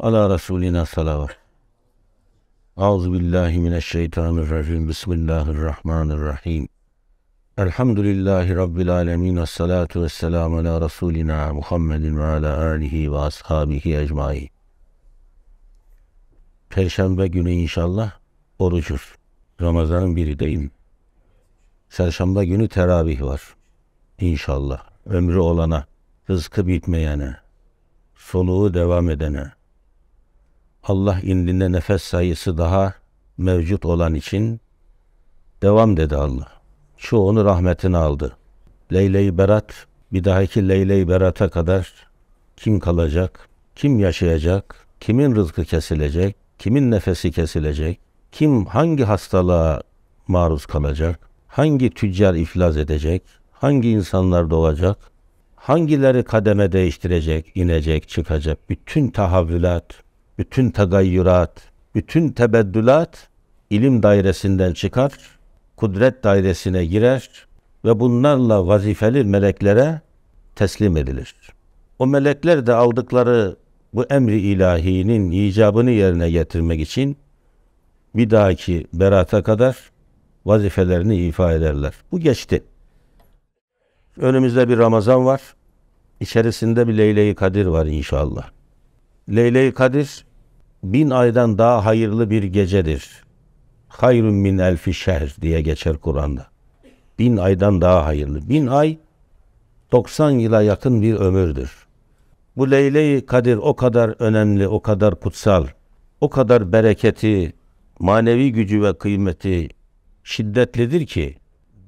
Ala Resulina salavat. Auzu billahi mineşşeytanirracim. Bismillahirrahmanirrahim. Elhamdülillahi Rabbil alemin. Esselatu vesselamu ala Resulina Muhammedin ve ala alihi ve ashabihi ecmai. Perşembe günü inşallah orucuz. Ramazan'ın biri değil. Çarşamba günü teravih var. İnşallah. Ömrü olana, rızkı bitmeyene, soluğu devam edene, Allah indinde nefes sayısı daha mevcut olan için devam dedi Allah. Çoğunu rahmetine aldı. leyle Berat, bir dahaki leyle Berat'a kadar kim kalacak, kim yaşayacak, kimin rızkı kesilecek, kimin nefesi kesilecek, kim hangi hastalığa maruz kalacak, hangi tüccar iflas edecek, hangi insanlar doğacak, hangileri kademe değiştirecek, inecek, çıkacak, bütün tahavvülat, bütün tagayyurat, bütün tebeddülat ilim dairesinden çıkar, kudret dairesine girer ve bunlarla vazifeli meleklere teslim edilir. O melekler de aldıkları bu emri ilahinin icabını yerine getirmek için bir dahaki berata kadar vazifelerini ifa ederler. Bu geçti. Önümüzde bir Ramazan var. İçerisinde bir Leyle-i Kadir var inşallah. Leyle-i Kadir bin aydan daha hayırlı bir gecedir. Hayrun min elfi şehr diye geçer Kur'an'da. Bin aydan daha hayırlı. Bin ay 90 yıla yakın bir ömürdür. Bu Leyle-i Kadir o kadar önemli, o kadar kutsal, o kadar bereketi, manevi gücü ve kıymeti şiddetlidir ki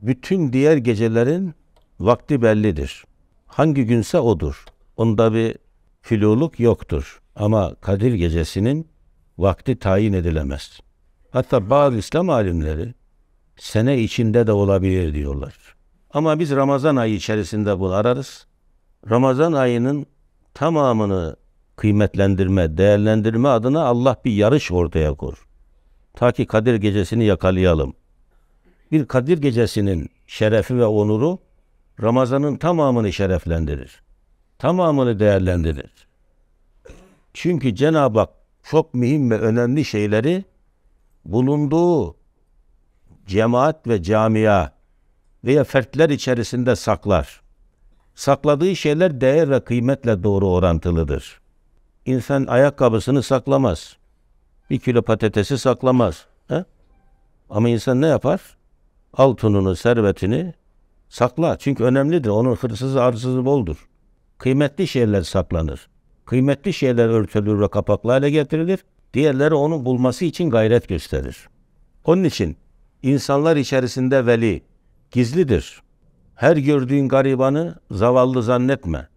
bütün diğer gecelerin vakti bellidir. Hangi günse odur. Onda bir filuluk yoktur. Ama Kadir gecesinin vakti tayin edilemez. Hatta bazı İslam alimleri sene içinde de olabilir diyorlar. Ama biz Ramazan ayı içerisinde bunu ararız. Ramazan ayının tamamını kıymetlendirme, değerlendirme adına Allah bir yarış ortaya koyur. Ta ki Kadir gecesini yakalayalım. Bir Kadir gecesinin şerefi ve onuru Ramazan'ın tamamını şereflendirir. Tamamını değerlendirir. Çünkü Cenab-ı Hak çok mühim ve önemli şeyleri bulunduğu cemaat ve camia veya fertler içerisinde saklar. Sakladığı şeyler değer ve kıymetle doğru orantılıdır. İnsan ayakkabısını saklamaz. Bir kilo patatesi saklamaz. He? Ama insan ne yapar? Altınını, servetini sakla Çünkü önemlidir. Onun hırsızı, arsızı boldur. Kıymetli şeyler saklanır kıymetli şeyler örtülür ve kapaklı hale getirilir. Diğerleri onu bulması için gayret gösterir. Onun için insanlar içerisinde veli gizlidir. Her gördüğün garibanı zavallı zannetme.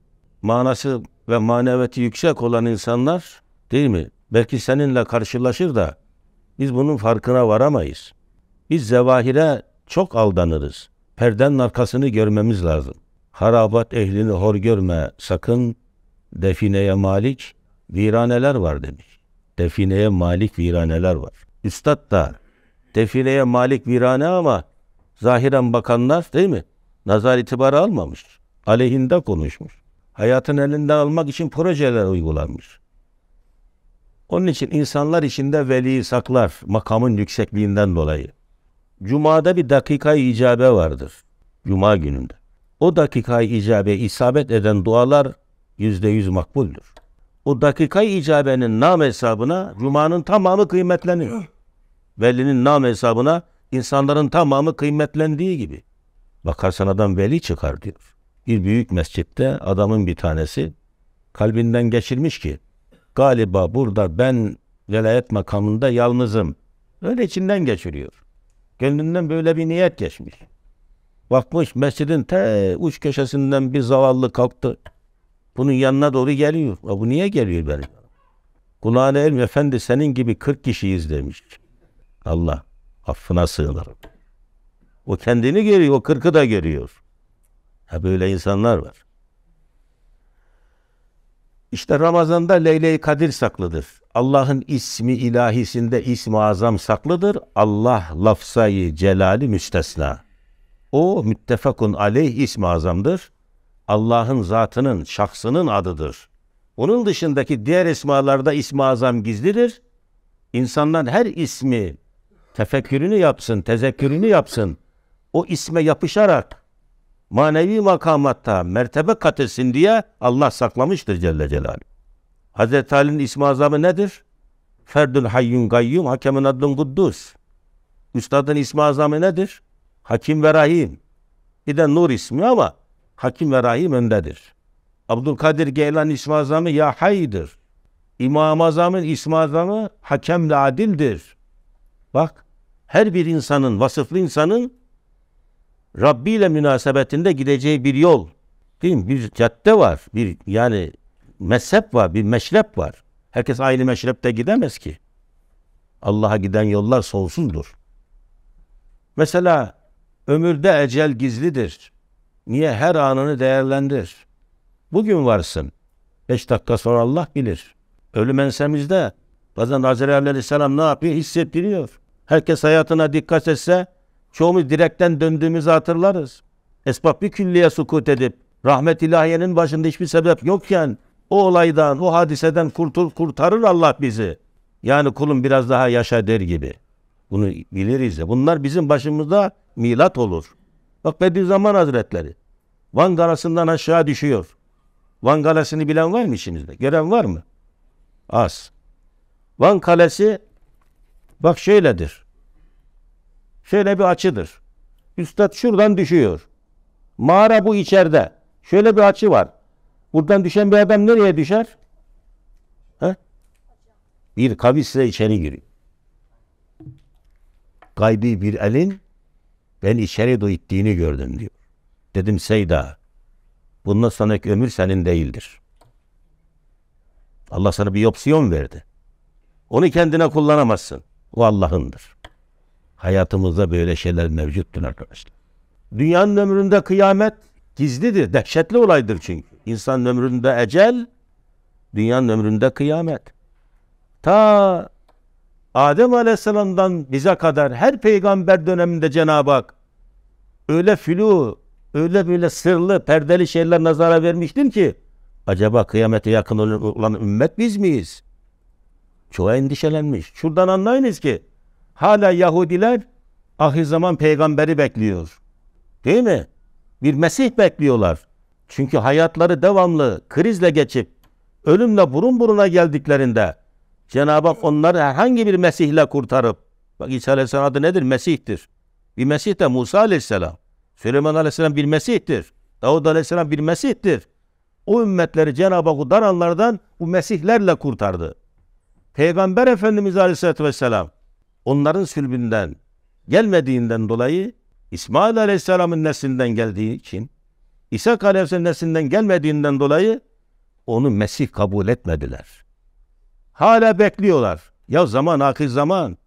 Manası ve maneveti yüksek olan insanlar değil mi? Belki seninle karşılaşır da biz bunun farkına varamayız. Biz zevahire çok aldanırız. Perdenin arkasını görmemiz lazım. Harabat ehlini hor görme sakın defineye malik viraneler var demiş. Defineye malik viraneler var. Üstad da defineye malik virane ama zahiren bakanlar değil mi? Nazar itibarı almamış. Aleyhinde konuşmuş. Hayatın elinden almak için projeler uygulanmış. Onun için insanlar içinde veliyi saklar makamın yüksekliğinden dolayı. Cuma'da bir dakika icabe vardır. Cuma gününde. O dakika icabe isabet eden dualar yüzde yüz makbuldür. O dakikay icabenin nam hesabına Cuma'nın tamamı kıymetleniyor. Velinin nam hesabına insanların tamamı kıymetlendiği gibi. Bakarsan adam veli çıkar diyor. Bir büyük mescitte adamın bir tanesi kalbinden geçirmiş ki galiba burada ben velayet makamında yalnızım. Öyle içinden geçiriyor. Gönlünden böyle bir niyet geçmiş. Bakmış mescidin te uç köşesinden bir zavallı kalktı. Bunun yanına doğru geliyor. Ya bu niye geliyor benim? Kulağına elmi efendi senin gibi 40 kişiyiz demiş. Allah affına sığınırım. O kendini görüyor, o kırkı da görüyor. Ha böyle insanlar var. İşte Ramazan'da Leyle-i Kadir saklıdır. Allah'ın ismi ilahisinde ismi azam saklıdır. Allah lafzayı celali müstesna. O müttefakun aleyh ismi azamdır. Allah'ın zatının, şahsının adıdır. Onun dışındaki diğer esmalarda ismi azam gizlidir. İnsanlar her ismi tefekkürünü yapsın, tezekkürünü yapsın. O isme yapışarak manevi makamatta mertebe katesin diye Allah saklamıştır Celle Celaluhu. Hazreti Ali'nin ismi azamı nedir? Ferdül Hayyun Gayyum, Hakemin Adlun Kuddus. Üstadın ismi azamı nedir? Hakim ve Rahim. Bir de Nur ismi ama hakim ve rahim öndedir. Abdülkadir Geylan İsmi Azam'ı ya haydır. İmam Azam'ın İsmi Azam'ı hakemle adildir. Bak her bir insanın, vasıflı insanın Rabbi ile münasebetinde gideceği bir yol. Değil mi? Bir cadde var. Bir yani mezhep var, bir meşrep var. Herkes aynı meşrepte gidemez ki. Allah'a giden yollar sonsuzdur. Mesela ömürde ecel gizlidir. Niye? Her anını değerlendir. Bugün varsın. Beş dakika sonra Allah bilir. Ölüm ensemizde. Bazen Hazreti Aleyhisselam ne yapıyor? Hissettiriyor. Herkes hayatına dikkat etse çoğumuz direkten döndüğümüzü hatırlarız. Esbab bir külliye sukut edip rahmet ilahiyenin başında hiçbir sebep yokken o olaydan, o hadiseden kurtul, kurtarır Allah bizi. Yani kulun biraz daha yaşa der gibi. Bunu biliriz de. Bunlar bizim başımızda milat olur. Bak Bediüzzaman Hazretleri Van Galası'ndan aşağı düşüyor. Van Galası'nı bilen var mı içinizde? Gören var mı? Az. Van Kalesi bak şöyledir. Şöyle bir açıdır. Üstad şuradan düşüyor. Mağara bu içeride. Şöyle bir açı var. Buradan düşen bir adam nereye düşer? He? Bir kavisle içeri giriyor. Gaybi bir elin ben içeri de gördüm diyor. Dedim Seyda, bundan sonraki ömür senin değildir. Allah sana bir opsiyon verdi. Onu kendine kullanamazsın. O Allah'ındır. Hayatımızda böyle şeyler mevcuttur arkadaşlar. Dünyanın ömründe kıyamet gizlidir. Dehşetli olaydır çünkü. İnsanın ömründe ecel, dünyanın ömründe kıyamet. Ta Adem Aleyhisselam'dan bize kadar her peygamber döneminde Cenab-ı Hak öyle filu öyle böyle sırlı, perdeli şeyler nazara vermiştin ki acaba kıyamete yakın olan ümmet biz miyiz? Çoğa endişelenmiş. Şuradan anlayınız ki hala Yahudiler ahir zaman peygamberi bekliyor. Değil mi? Bir Mesih bekliyorlar. Çünkü hayatları devamlı krizle geçip ölümle burun buruna geldiklerinde Cenab-ı Hak onları herhangi bir Mesih'le kurtarıp, bak İsa Aleyhisselam adı nedir? Mesih'tir. Bir Mesih de Musa Aleyhisselam. Süleyman Aleyhisselam bir Mesih'tir. Davud Aleyhisselam bir Mesih'tir. O ümmetleri Cenab-ı Hak dar anlardan bu Mesihlerle kurtardı. Peygamber Efendimiz Aleyhisselatü Vesselam onların sülbünden gelmediğinden dolayı İsmail Aleyhisselam'ın neslinden geldiği için İsa Aleyhisselam'ın neslinden gelmediğinden dolayı onu Mesih kabul etmediler. Hala bekliyorlar. Ya zaman ahir zaman.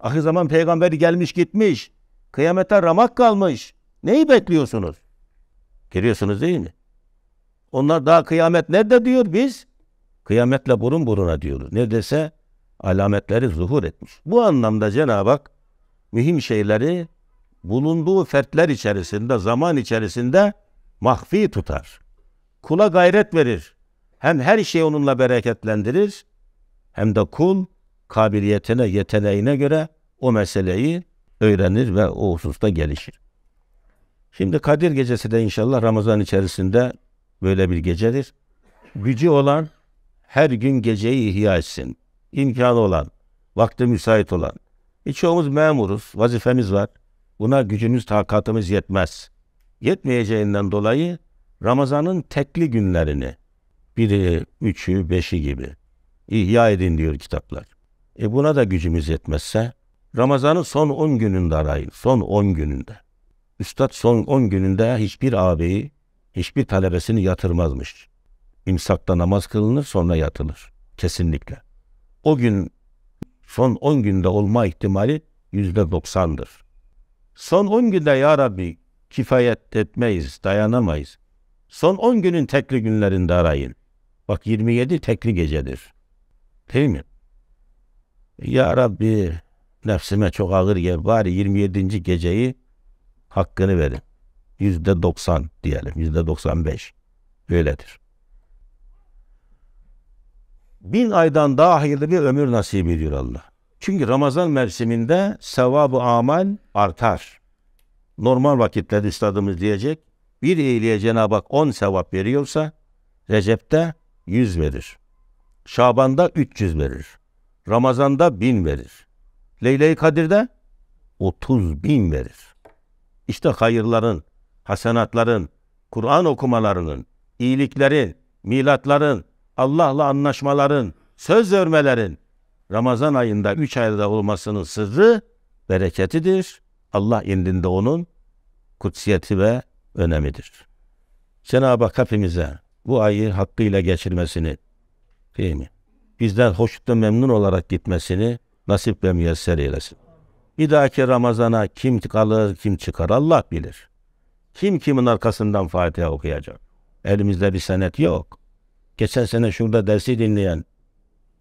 Ahir zaman peygamberi gelmiş gitmiş. Kıyamete ramak kalmış. Neyi bekliyorsunuz? Geliyorsunuz değil mi? Onlar daha kıyamet nerede diyor biz? Kıyametle burun buruna diyoruz. Neredeyse alametleri zuhur etmiş. Bu anlamda Cenab-ı Hak mühim şeyleri bulunduğu fertler içerisinde, zaman içerisinde mahfi tutar. Kula gayret verir. Hem her şeyi onunla bereketlendirir hem de kul kabiliyetine, yeteneğine göre o meseleyi öğrenir ve o hususta gelişir. Şimdi Kadir Gecesi de inşallah Ramazan içerisinde böyle bir gecedir. Gücü olan her gün geceyi ihya etsin. İmkanı olan, vakti müsait olan. Birçoğumuz memuruz, vazifemiz var. Buna gücümüz, takatımız yetmez. Yetmeyeceğinden dolayı Ramazan'ın tekli günlerini, biri, üçü, beşi gibi ihya edin diyor kitaplar. E buna da gücümüz yetmezse Ramazan'ın son 10 gününde arayın. Son 10 gününde. Üstad son 10 gününde hiçbir ağabeyi, hiçbir talebesini yatırmazmış. İmsakta namaz kılınır sonra yatılır. Kesinlikle. O gün son 10 günde olma ihtimali yüzde doksandır. Son 10 günde ya Rabbi kifayet etmeyiz, dayanamayız. Son 10 günün tekli günlerinde arayın. Bak 27 tekli gecedir. Değil mi? Ya Rabbi nefsime çok ağır gel. Bari 27. geceyi hakkını verin. Yüzde 90 diyelim. Yüzde 95. Öyledir. Bin aydan daha hayırlı bir ömür nasip ediyor Allah. Çünkü Ramazan mevsiminde sevabı amal artar. Normal vakitlerde istadımız diyecek. Bir iyiliğe Cenab-ı Hak 10 sevap veriyorsa Recep'te 100 verir. Şaban'da 300 verir. Ramazan'da 1000 verir. Leyle-i Kadir'de 30 bin verir. İşte hayırların, hasenatların, Kur'an okumalarının, iyiliklerin, milatların, Allah'la anlaşmaların, söz vermelerin Ramazan ayında 3 ayda olmasının sırrı bereketidir. Allah indinde onun kutsiyeti ve önemidir. Cenab-ı Hak hepimize bu ayı hakkıyla geçirmesini, Değil mi? Bizden hoşlukla memnun olarak gitmesini nasip ve müyesser eylesin. Bir dahaki Ramazan'a kim kalır, kim çıkar Allah bilir. Kim kimin arkasından Fatiha okuyacak? Elimizde bir senet yok. Geçen sene şurada dersi dinleyen,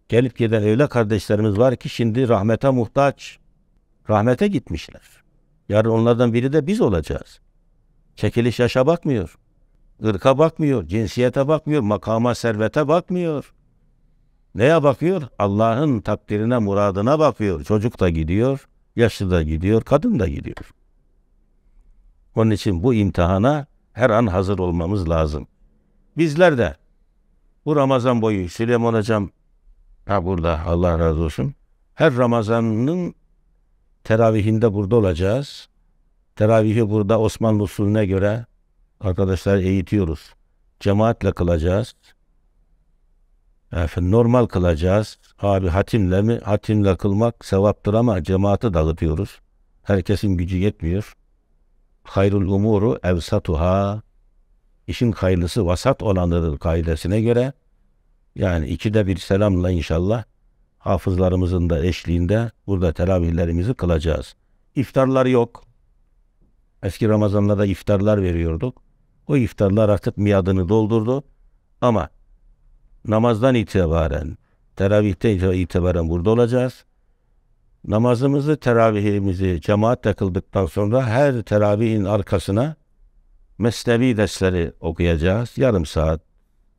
gelip giden öyle kardeşlerimiz var ki şimdi rahmete muhtaç. Rahmete gitmişler. Yarın onlardan biri de biz olacağız. Çekiliş yaşa bakmıyor. ırka bakmıyor, cinsiyete bakmıyor, makama, servete bakmıyor. Neye bakıyor? Allah'ın takdirine, muradına bakıyor. Çocuk da gidiyor, yaşlı da gidiyor, kadın da gidiyor. Onun için bu imtihana her an hazır olmamız lazım. Bizler de bu Ramazan boyu Süleyman Hocam ha burada Allah razı olsun. Her Ramazan'ın teravihinde burada olacağız. Teravihi burada Osmanlı usulüne göre arkadaşlar eğitiyoruz. Cemaatle kılacağız. Efendim, normal kılacağız. Abi hatimle mi? Hatimle kılmak sevaptır ama cemaati dağıtıyoruz. Herkesin gücü yetmiyor. Hayrul umuru evsatuha. İşin hayırlısı vasat olanıdır kaidesine göre. Yani ikide bir selamla inşallah hafızlarımızın da eşliğinde burada teravihlerimizi kılacağız. İftarlar yok. Eski Ramazanlarda iftarlar veriyorduk. O iftarlar artık miadını doldurdu. Ama namazdan itibaren, teravihten itibaren burada olacağız. Namazımızı, teravihimizi cemaatle kıldıktan sonra her teravihin arkasına mesnevi dersleri okuyacağız. Yarım saat,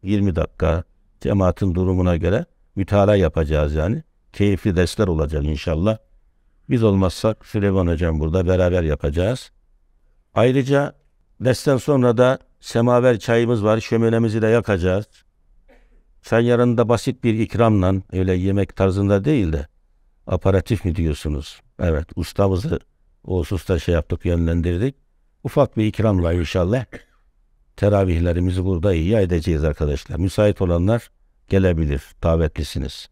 20 dakika cemaatin durumuna göre mütala yapacağız yani. Keyifli dersler olacak inşallah. Biz olmazsak Süleyman Hocam burada beraber yapacağız. Ayrıca dersten sonra da semaver çayımız var. Şöminemizi de yakacağız. Sen yanında basit bir ikramla öyle yemek tarzında değil de aparatif mi diyorsunuz? Evet ustamızı o hususta şey yaptık yönlendirdik. Ufak bir ikramla inşallah teravihlerimizi burada ihya edeceğiz arkadaşlar. Müsait olanlar gelebilir. Davetlisiniz.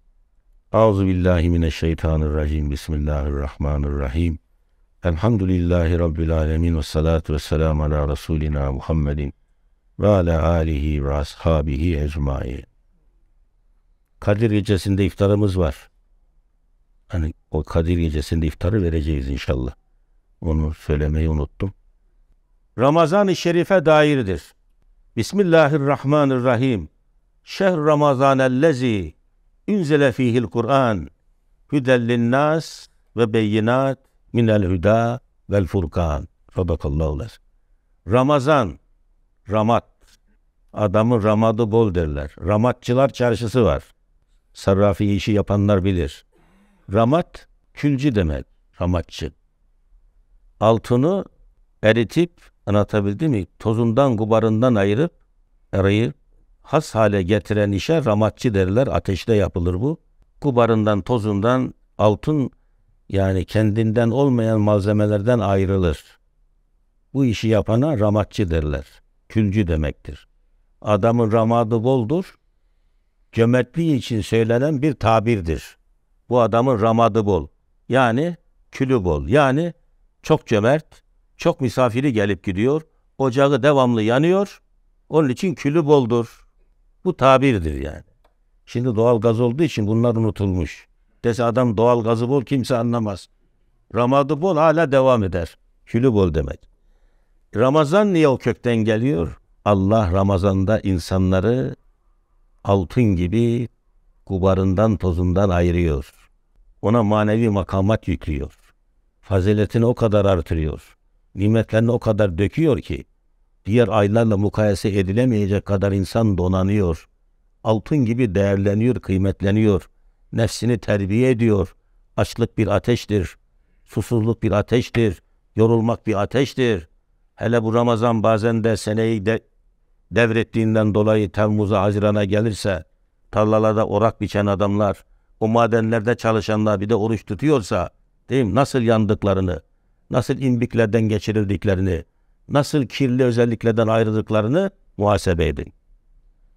Auzu billahi mineşşeytanirracim. Bismillahirrahmanirrahim. Elhamdülillahi rabbil alamin ve salatu vesselam ala resulina Muhammedin ve ala alihi ve ashabihi ecmaîn. Kadir gecesinde iftarımız var. Hani o Kadir gecesinde iftarı vereceğiz inşallah. Onu söylemeyi unuttum. Ramazan-ı Şerif'e dairdir. Bismillahirrahmanirrahim. Şehr Ramazanellezi ünzele fihil Kur'an Nas ve beyinat minel hüda vel furkan. Sadakallahu lez. Ramazan, ramat. Adamın ramadı bol derler. Ramatçılar çarşısı var. Sarrafiye işi yapanlar bilir. Ramat, külcü demek. Ramatçı. Altını eritip anlatabildim mi? Tozundan gubarından ayırıp arayı has hale getiren işe ramatçı derler. Ateşte yapılır bu. Kubarından, tozundan altın yani kendinden olmayan malzemelerden ayrılır. Bu işi yapana ramatçı derler. Külcü demektir. Adamın ramadı boldur, cömertliği için söylenen bir tabirdir. Bu adamın ramadı bol. Yani külü bol. Yani çok cömert, çok misafiri gelip gidiyor. Ocağı devamlı yanıyor. Onun için külü boldur. Bu tabirdir yani. Şimdi doğal gaz olduğu için bunlar unutulmuş. Dese adam doğal gazı bol kimse anlamaz. Ramadı bol hala devam eder. Külü bol demek. Ramazan niye o kökten geliyor? Allah Ramazan'da insanları altın gibi kubarından tozundan ayırıyor. Ona manevi makamat yüklüyor. Faziletini o kadar artırıyor. Nimetlerini o kadar döküyor ki diğer aylarla mukayese edilemeyecek kadar insan donanıyor. Altın gibi değerleniyor, kıymetleniyor. Nefsini terbiye ediyor. Açlık bir ateştir. Susuzluk bir ateştir. Yorulmak bir ateştir. Hele bu Ramazan bazen de seneyi de devrettiğinden dolayı Temmuz'a, Haziran'a gelirse tarlalarda orak biçen adamlar, o madenlerde çalışanlar bir de oruç tutuyorsa değil mi? Nasıl yandıklarını, nasıl imbiklerden geçirildiklerini, nasıl kirli özelliklerden ayrıldıklarını muhasebe edin.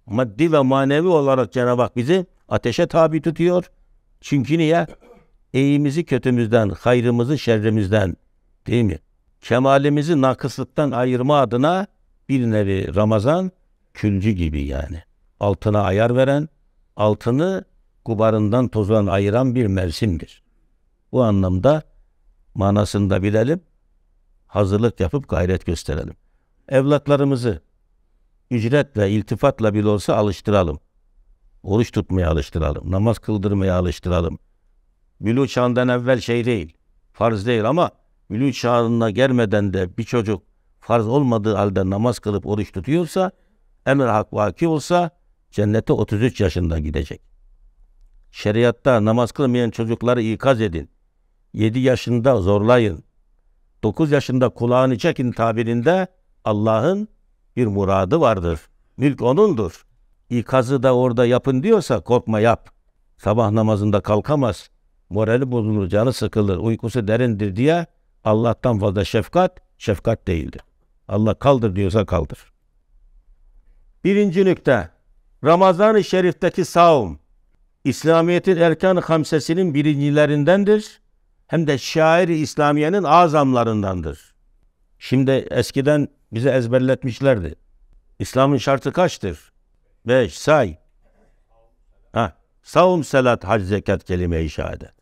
Maddi ve manevi olarak Cenab-ı Hak bizi ateşe tabi tutuyor. Çünkü niye? İyimizi kötümüzden, hayrımızı şerrimizden değil mi? Kemalimizi nakıslıktan ayırma adına bir nevi Ramazan külcü gibi yani. Altına ayar veren, altını kubarından tozdan ayıran bir mevsimdir. Bu anlamda manasında bilelim, hazırlık yapıp gayret gösterelim. Evlatlarımızı ücretle iltifatla bile olsa alıştıralım. Oruç tutmaya alıştıralım, namaz kıldırmaya alıştıralım. Bülü çağından evvel şey değil, farz değil ama bülü çağına gelmeden de bir çocuk farz olmadığı halde namaz kılıp oruç tutuyorsa, emir hak vaki olsa cennete 33 yaşında gidecek. Şeriatta namaz kılmayan çocukları ikaz edin. 7 yaşında zorlayın. 9 yaşında kulağını çekin tabirinde Allah'ın bir muradı vardır. Mülk onundur. İkazı da orada yapın diyorsa korkma yap. Sabah namazında kalkamaz. Morali bozulur, canı sıkılır, uykusu derindir diye Allah'tan fazla şefkat, şefkat değildir. Allah kaldır diyorsa kaldır. Birinci nükte. Ramazan-ı Şerif'teki savun, İslamiyet'in erkan hamsesinin birincilerindendir. Hem de şair-i İslamiye'nin azamlarındandır. Şimdi eskiden bize ezberletmişlerdi. İslam'ın şartı kaçtır? Beş, say. Ha, savun selat hac zekat kelime-i şehadet.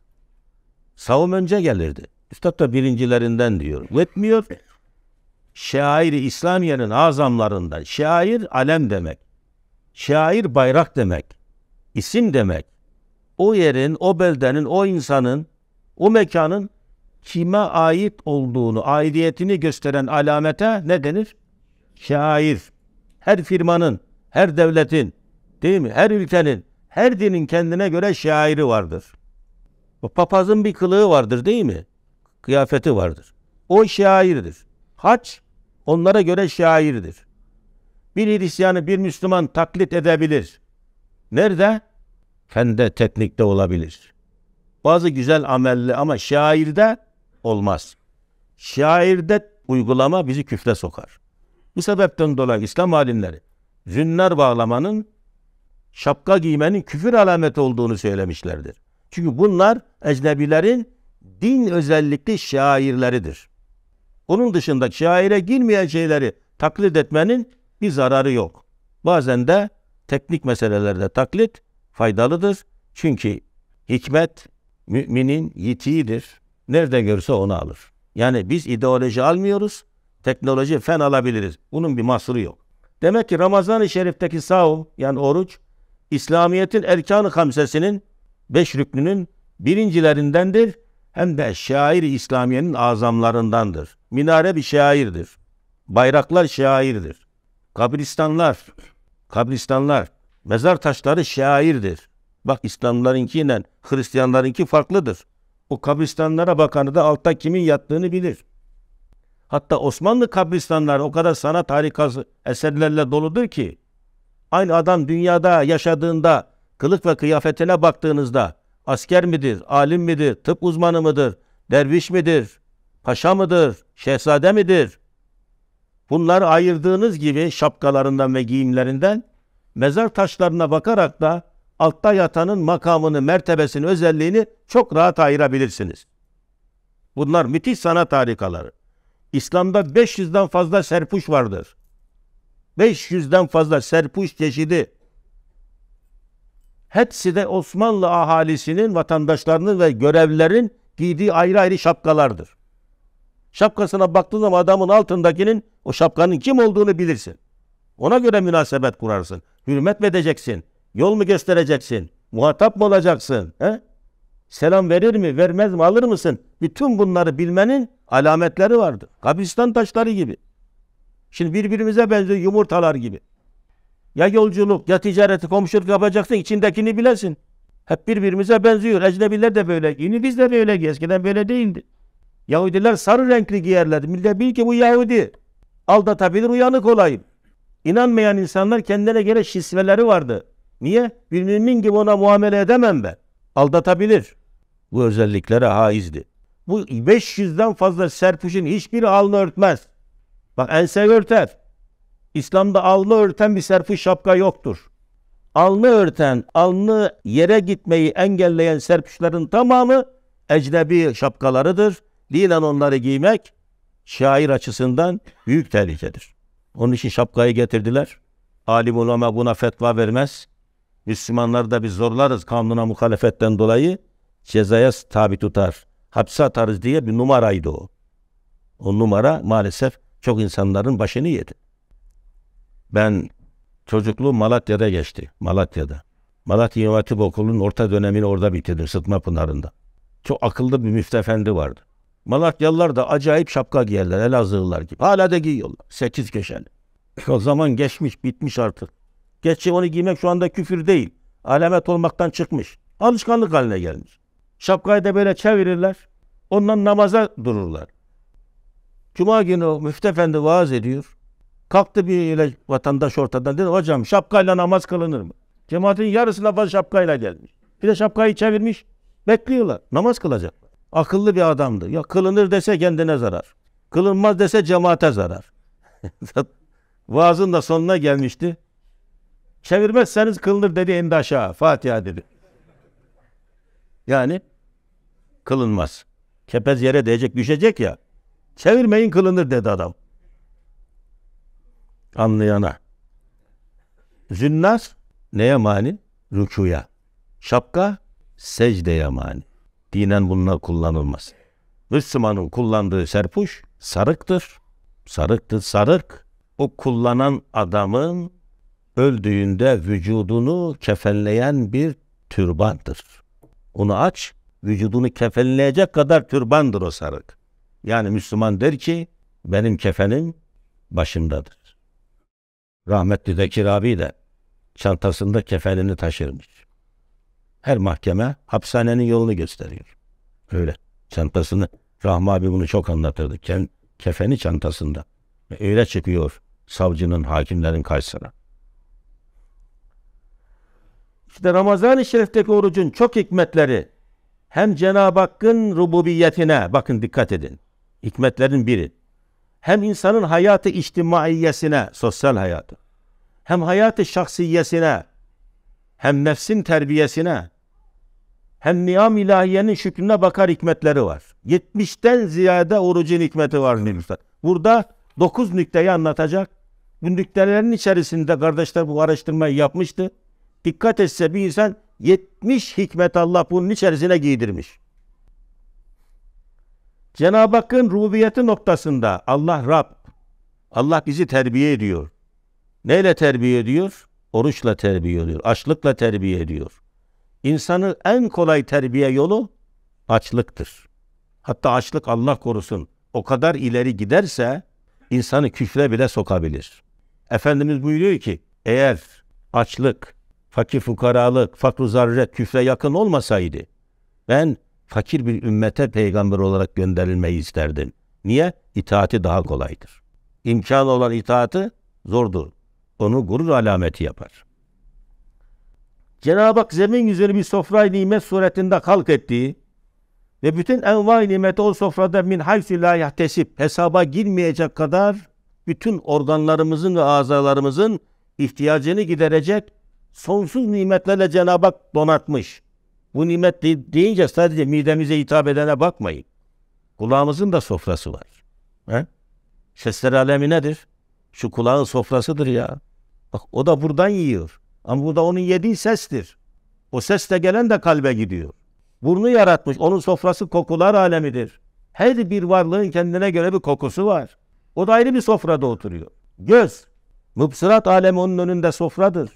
Savun önce gelirdi. Üstad da birincilerinden diyor. Yetmiyor şairi İslamiye'nin azamlarından şair alem demek. Şair bayrak demek. isim demek. O yerin, o beldenin, o insanın, o mekanın kime ait olduğunu, aidiyetini gösteren alamete ne denir? Şair. Her firmanın, her devletin, değil mi? Her ülkenin, her dinin kendine göre şairi vardır. O papazın bir kılığı vardır değil mi? Kıyafeti vardır. O şairdir. Haç onlara göre şairdir. Bir Hristiyanı bir Müslüman taklit edebilir. Nerede? Fende, teknikte olabilir. Bazı güzel amelli ama şairde olmaz. Şairde uygulama bizi küfre sokar. Bu sebepten dolayı İslam alimleri zünler bağlamanın şapka giymenin küfür alameti olduğunu söylemişlerdir. Çünkü bunlar ecnebilerin din özellikli şairleridir. Onun dışında şaire girmeyen şeyleri taklit etmenin bir zararı yok. Bazen de teknik meselelerde taklit faydalıdır. Çünkü hikmet müminin yitiğidir. Nerede görse onu alır. Yani biz ideoloji almıyoruz. Teknoloji fen alabiliriz. Bunun bir mahsuru yok. Demek ki Ramazan-ı Şerif'teki sahu yani oruç İslamiyet'in erkan-ı kamsesinin beş rüknünün birincilerindendir. Hem de şair İslamiye'nin azamlarındandır. Minare bir şairdir. Bayraklar şairdir. Kabristanlar, kabristanlar, mezar taşları şairdir. Bak İslamlarınkiyle Hristiyanlarınki farklıdır. O kabristanlara bakanı da altta kimin yattığını bilir. Hatta Osmanlı kabristanları o kadar sanat harikası eserlerle doludur ki aynı adam dünyada yaşadığında kılık ve kıyafetine baktığınızda asker midir, alim midir, tıp uzmanı mıdır, derviş midir, paşa mıdır, şehzade midir? Bunlar ayırdığınız gibi şapkalarından ve giyimlerinden mezar taşlarına bakarak da altta yatanın makamını, mertebesini, özelliğini çok rahat ayırabilirsiniz. Bunlar müthiş sanat harikaları. İslam'da 500'den fazla serpuş vardır. 500'den fazla serpuş çeşidi. Hepsi de Osmanlı ahalisinin, vatandaşlarının ve görevlerin giydiği ayrı ayrı şapkalardır. Şapkasına baktığın zaman adamın altındakinin o şapkanın kim olduğunu bilirsin. Ona göre münasebet kurarsın. Hürmet mi edeceksin? Yol mu göstereceksin? Muhatap mı olacaksın? He? Selam verir mi, vermez mi, alır mısın? Bütün bunları bilmenin alametleri vardı. Kabristan taşları gibi. Şimdi birbirimize benziyor yumurtalar gibi. Ya yolculuk, ya ticareti, komşuluk yapacaksın, içindekini bilesin. Hep birbirimize benziyor. Ecnebiler de böyle giyiniyor, biz de böyle giyiyoruz. Eskiden böyle değildi. Yahudiler sarı renkli giyerlerdi. Millet bil ki bu Yahudi. Aldatabilir uyanık olayım. İnanmayan insanlar kendine göre şisveleri vardı. Niye? Bir mümin gibi ona muamele edemem ben. Aldatabilir. Bu özelliklere haizdi. Bu 500'den fazla serpişin hiçbiri alnı örtmez. Bak ense örter. İslam'da alnı örten bir serpiş şapka yoktur. Alnı örten, alnı yere gitmeyi engelleyen serpişlerin tamamı ecnebi şapkalarıdır. Dilen onları giymek şair açısından büyük tehlikedir. Onun için şapkayı getirdiler. Alim ulama buna fetva vermez. Müslümanları da biz zorlarız kanuna muhalefetten dolayı cezaya tabi tutar. Hapse atarız diye bir numaraydı o. O numara maalesef çok insanların başını yedi. Ben çocukluğum Malatya'da geçti. Malatya'da. Malatya Hatip Okulu'nun orta dönemini orada bitirdim Sıtma Pınarı'nda. Çok akıllı bir müftefendi vardı. Malatyalılar da acayip şapka giyerler Elazığlılar gibi. Hala da giyiyorlar. Sekiz köşeli. o zaman geçmiş, bitmiş artık. Geçti onu giymek şu anda küfür değil. Alamet olmaktan çıkmış. Alışkanlık haline gelmiş. Şapkayı da böyle çevirirler. Ondan namaza dururlar. Cuma günü o müftü efendi vaaz ediyor. Kalktı bir vatandaş ortadan dedi hocam şapkayla namaz kılınır mı? Cemaatin yarısı fazla şapkayla gelmiş. Bir de şapkayı çevirmiş. Bekliyorlar. Namaz kılacaklar. Akıllı bir adamdı. Ya kılınır dese kendine zarar. Kılınmaz dese cemaate zarar. Vaazın da sonuna gelmişti. Çevirmezseniz kılınır dedi indi aşağı. Fatiha dedi. Yani kılınmaz. Kepez yere değecek düşecek ya. Çevirmeyin kılınır dedi adam. Anlayana. Zünnas neye mani? Rükuya. Şapka secdeye mani dinen bunlar kullanılmaz. Müslümanın kullandığı serpuş sarıktır. Sarıktır, sarık. O kullanan adamın öldüğünde vücudunu kefenleyen bir türbandır. Onu aç, vücudunu kefenleyecek kadar türbandır o sarık. Yani Müslüman der ki, benim kefenim başımdadır. Rahmetli Zekir abi de çantasında kefenini taşırmış. Her mahkeme hapishanenin yolunu gösteriyor. Öyle. Çantasını. Rahmi abi bunu çok anlatırdı. Ken, kefeni çantasında. E, öyle çıkıyor savcının, hakimlerin karşısına. İşte Ramazan-ı Şerif'teki orucun çok hikmetleri hem Cenab-ı Hakk'ın rububiyetine bakın dikkat edin. Hikmetlerin biri. Hem insanın hayatı içtimaiyesine, sosyal hayatı. Hem hayatı şahsiyesine, hem nefsin terbiyesine, hem niyam ilahiyenin şükrüne bakar hikmetleri var. 70'ten ziyade orucun hikmeti var demişler. Burada 9 nükteyi anlatacak. Bu nüktelerin içerisinde kardeşler bu araştırmayı yapmıştı. Dikkat etse bir insan 70 hikmet Allah bunun içerisine giydirmiş. Cenab-ı Hakk'ın rububiyeti noktasında Allah Rab, Allah bizi terbiye ediyor. Neyle terbiye ediyor? Oruçla terbiye ediyor, açlıkla terbiye ediyor. İnsanı en kolay terbiye yolu açlıktır. Hatta açlık Allah korusun o kadar ileri giderse insanı küfre bile sokabilir. Efendimiz buyuruyor ki eğer açlık, fakir fukaralık, fakru zaruret küfre yakın olmasaydı ben fakir bir ümmete peygamber olarak gönderilmeyi isterdim. Niye? İtaati daha kolaydır. İmkan olan itaati zordur. Onu gurur alameti yapar. Cenab-ı Hak zemin yüzünü bir sofrayı nimet suretinde halk ettiği ve bütün envai nimeti o sofrada min haysi la yahtesip hesaba girmeyecek kadar bütün organlarımızın ve azalarımızın ihtiyacını giderecek sonsuz nimetlerle Cenab-ı Hak donatmış. Bu nimet deyince sadece midemize hitap edene bakmayın. Kulağımızın da sofrası var. He? Sesler alemi nedir? Şu kulağın sofrasıdır ya. Bak o da buradan yiyor. Ama burada onun yediği sestir. O ses de gelen de kalbe gidiyor. Burnu yaratmış. Onun sofrası kokular alemidir. Her bir varlığın kendine göre bir kokusu var. O da ayrı bir sofrada oturuyor. Göz, mıpsırat alemi onun önünde sofradır.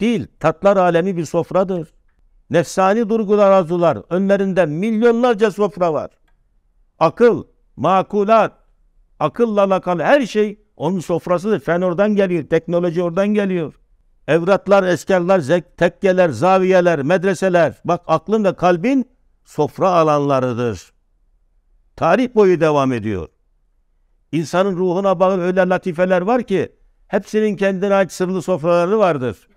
Dil, tatlar alemi bir sofradır. Nefsani durgular, azular. önlerinde milyonlarca sofra var. Akıl, makulat, akılla alakalı her şey onun sofrasıdır. Fen oradan geliyor, teknoloji oradan geliyor evratlar, eskerler, tekkeler, zaviyeler, medreseler, bak aklın ve kalbin sofra alanlarıdır. Tarih boyu devam ediyor. İnsanın ruhuna bağlı öyle latifeler var ki hepsinin kendine ait sırlı sofraları vardır.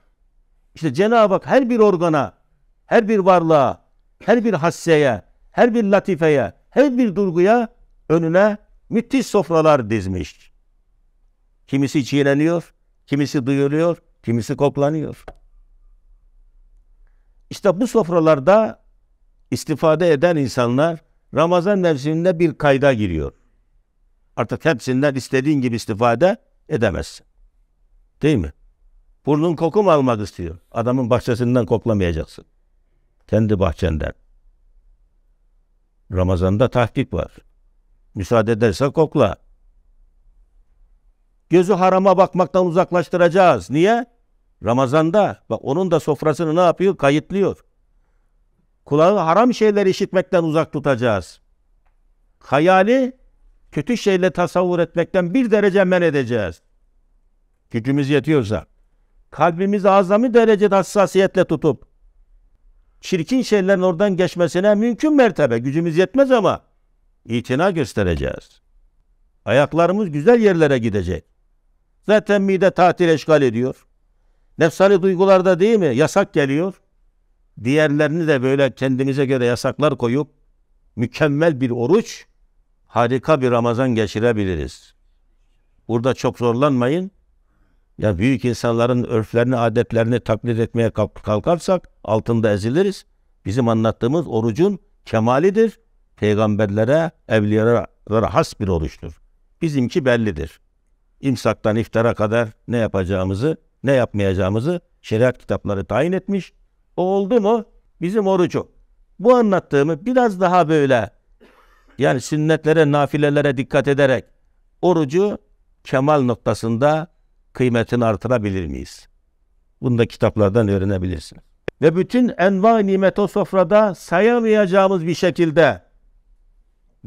İşte Cenab-ı Hak her bir organa, her bir varlığa, her bir hasseye, her bir latifeye, her bir durguya önüne müthiş sofralar dizmiş. Kimisi çiğneniyor, kimisi duyuluyor, Kimisi koklanıyor. İşte bu sofralarda istifade eden insanlar Ramazan mevsiminde bir kayda giriyor. Artık hepsinden istediğin gibi istifade edemezsin. Değil mi? Burnun koku mu almak istiyor? Adamın bahçesinden koklamayacaksın. Kendi bahçenden. Ramazan'da tahkik var. Müsaade ederse kokla. Gözü harama bakmaktan uzaklaştıracağız. Niye? Ramazanda bak onun da sofrasını ne yapıyor? Kayıtlıyor. Kulağı haram şeyler işitmekten uzak tutacağız. Hayali kötü şeyle tasavvur etmekten bir derece men edeceğiz. Gücümüz yetiyorsa. Kalbimizi azami derecede hassasiyetle tutup çirkin şeylerin oradan geçmesine mümkün mertebe gücümüz yetmez ama itina göstereceğiz. Ayaklarımız güzel yerlere gidecek. Zaten mide tatil eşgal ediyor. Nefsani duygularda değil mi? Yasak geliyor. Diğerlerini de böyle kendimize göre yasaklar koyup mükemmel bir oruç, harika bir Ramazan geçirebiliriz. Burada çok zorlanmayın. Ya büyük insanların örflerini, adetlerini taklit etmeye kalkarsak altında eziliriz. Bizim anlattığımız orucun kemalidir. Peygamberlere, evliyalara has bir oruçtur. Bizimki bellidir. İmsaktan iftara kadar ne yapacağımızı ne yapmayacağımızı şeriat kitapları tayin etmiş. O oldu mu bizim orucu. Bu anlattığımı biraz daha böyle yani sünnetlere, nafilelere dikkat ederek orucu kemal noktasında kıymetini artırabilir miyiz? Bunu da kitaplardan öğrenebilirsiniz. Ve bütün enva nimet o sofrada sayamayacağımız bir şekilde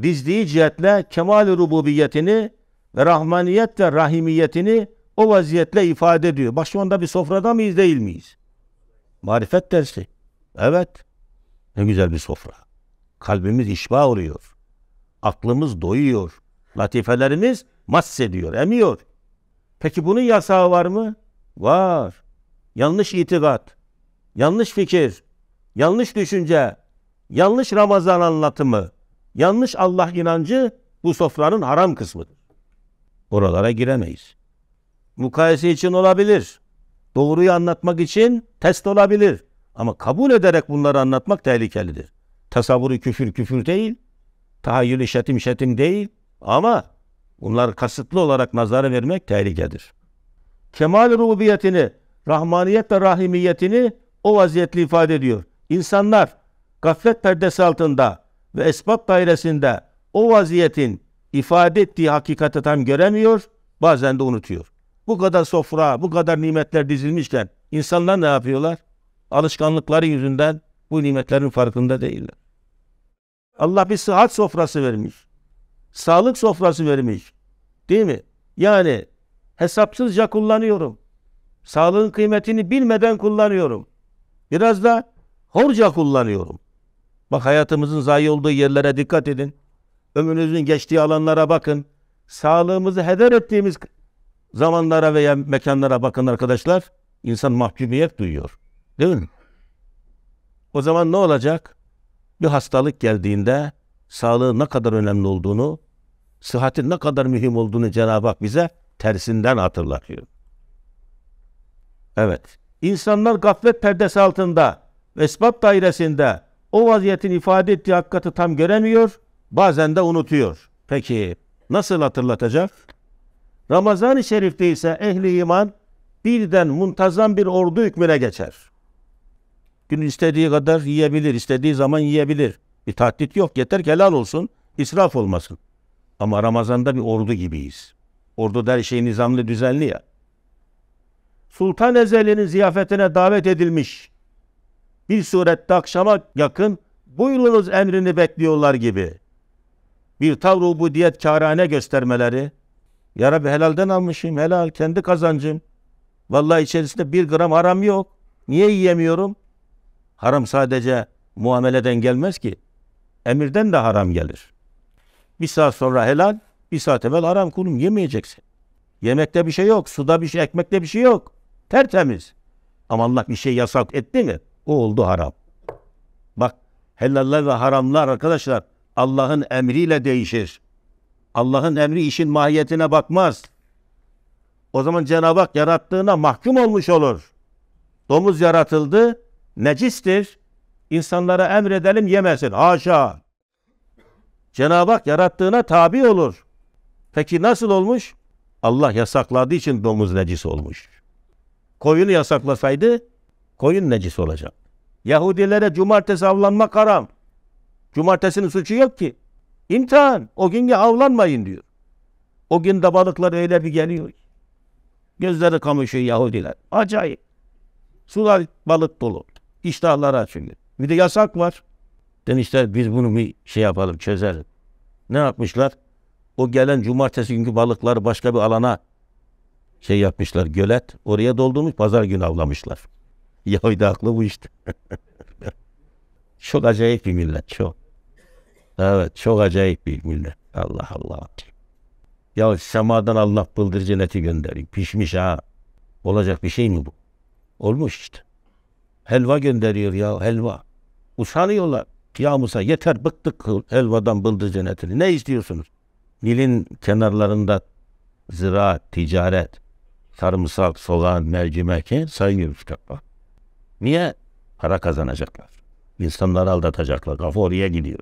dizdiği cihetle kemal-i rububiyetini ve rahmaniyet ve rahimiyetini o vaziyetle ifade ediyor. Bak şu bir sofrada mıyız değil miyiz? Marifet dersi. Evet. Ne güzel bir sofra. Kalbimiz işba uğruyor. Aklımız doyuyor. Latifelerimiz mahsediyor, emiyor. Peki bunun yasağı var mı? Var. Yanlış itikat, yanlış fikir, yanlış düşünce, yanlış Ramazan anlatımı, yanlış Allah inancı bu sofranın haram kısmıdır. Oralara giremeyiz mukayese için olabilir. Doğruyu anlatmak için test olabilir. Ama kabul ederek bunları anlatmak tehlikelidir. Tasavvuru küfür küfür değil. Tahayyülü şetim şetim değil. Ama bunlar kasıtlı olarak nazara vermek tehlikedir. Kemal rububiyetini, rahmaniyet ve rahimiyetini o vaziyetle ifade ediyor. İnsanlar gaflet perdesi altında ve esbab dairesinde o vaziyetin ifade ettiği hakikati tam göremiyor, bazen de unutuyor bu kadar sofra, bu kadar nimetler dizilmişken insanlar ne yapıyorlar? Alışkanlıkları yüzünden bu nimetlerin farkında değiller. Allah bir sıhhat sofrası vermiş. Sağlık sofrası vermiş. Değil mi? Yani hesapsızca kullanıyorum. Sağlığın kıymetini bilmeden kullanıyorum. Biraz da horca kullanıyorum. Bak hayatımızın zayi olduğu yerlere dikkat edin. Ömrünüzün geçtiği alanlara bakın. Sağlığımızı heder ettiğimiz zamanlara veya mekanlara bakın arkadaşlar. İnsan mahcubiyet duyuyor. Değil mi? O zaman ne olacak? Bir hastalık geldiğinde sağlığın ne kadar önemli olduğunu, sıhhatin ne kadar mühim olduğunu Cenab-ı Hak bize tersinden hatırlatıyor. Evet. İnsanlar gaflet perdesi altında, vesbat dairesinde o vaziyetin ifade ettiği hakikati tam göremiyor, bazen de unutuyor. Peki nasıl hatırlatacak? Ramazan-ı Şerif'te ise ehli iman birden muntazam bir ordu hükmüne geçer. Gün istediği kadar yiyebilir, istediği zaman yiyebilir. Bir tahdit yok. Yeter ki helal olsun, israf olmasın. Ama Ramazan'da bir ordu gibiyiz. Ordu der şey nizamlı, düzenli ya. Sultan Ezeli'nin ziyafetine davet edilmiş. Bir surette akşama yakın buyurunuz emrini bekliyorlar gibi. Bir tavr-ı ubudiyet kârane göstermeleri, ya Rabbi helalden almışım helal kendi kazancım. Vallahi içerisinde bir gram haram yok. Niye yiyemiyorum? Haram sadece muameleden gelmez ki. Emirden de haram gelir. Bir saat sonra helal, bir saat evvel haram kulum yemeyeceksin. Yemekte bir şey yok, suda bir şey, ekmekte bir şey yok. Tertemiz. Ama Allah bir şey yasak etti mi? O oldu haram. Bak helaller ve haramlar arkadaşlar Allah'ın emriyle değişir. Allah'ın emri işin mahiyetine bakmaz. O zaman Cenab-ı Hak yarattığına mahkum olmuş olur. Domuz yaratıldı, necistir. İnsanlara emredelim yemesin. Haşa. Cenab-ı Hak yarattığına tabi olur. Peki nasıl olmuş? Allah yasakladığı için domuz necis olmuş. Koyunu yasaklasaydı koyun necis olacak. Yahudilere cumartesi avlanmak haram. Cumartesinin suçu yok ki. İmtihan. O gün ya avlanmayın diyor. O gün de balıklar öyle bir geliyor. Gözleri kamışıyor Yahudiler. Acayip. Sular balık dolu. İştahları açılıyor. Bir de yasak var. Demişler biz bunu bir şey yapalım çözelim. Ne yapmışlar? O gelen cumartesi günkü balıkları başka bir alana şey yapmışlar gölet. Oraya doldurmuş pazar günü avlamışlar. Yahudi aklı bu işte. çok acayip bir millet çok. Evet çok acayip bir millet. Allah Allah. Ya semadan Allah bıldırcın cenneti gönderin. Pişmiş ha. Olacak bir şey mi bu? Olmuş işte. Helva gönderiyor ya helva. Usanıyorlar. Ya Musa yeter bıktık helvadan bıldırcın cennetini Ne istiyorsunuz? Nil'in kenarlarında ziraat, ticaret, sarımsak, soğan, mercimek sayıyoruz kitapta. Niye? Para kazanacaklar. İnsanları aldatacaklar. Kafa oraya gidiyor.